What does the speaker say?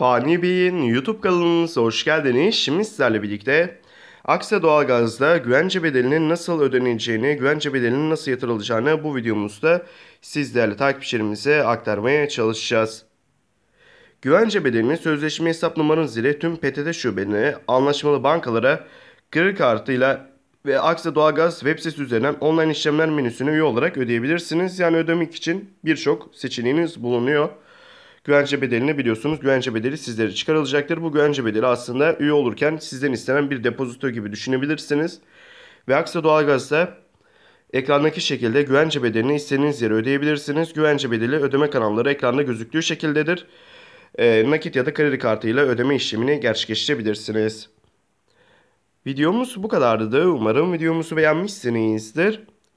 Fani Bey'in YouTube kanalınıza hoş geldiniz. Şimdi sizlerle birlikte Aksa Doğalgaz'da güvence bedelinin nasıl ödeneceğini, güvence bedelinin nasıl yatırılacağını bu videomuzda sizlerle takipçilerimize aktarmaya çalışacağız. Güvence bedelinin sözleşme hesap numaranız ile tüm PTT şubelerine, anlaşmalı bankalara, kredi kartıyla ve Aksa Doğalgaz web sitesi üzerinden online işlemler menüsüne üye olarak ödeyebilirsiniz. Yani ödemek için birçok seçeneğiniz bulunuyor güvence bedelini biliyorsunuz. Güvence bedeli sizlere çıkarılacaktır. Bu güvence bedeli aslında üye olurken sizden istenen bir depozito gibi düşünebilirsiniz. Ve Aksa Doğalgaz'da ekrandaki şekilde güvence bedelini istediğiniz yere ödeyebilirsiniz. Güvence bedeli ödeme kanalları ekranda gözüktüğü şekildedir. E, nakit ya da kredi kartıyla ödeme işlemini gerçekleştirebilirsiniz. Videomuz bu kadardı. Umarım videomuzu beğenmişsinizdir.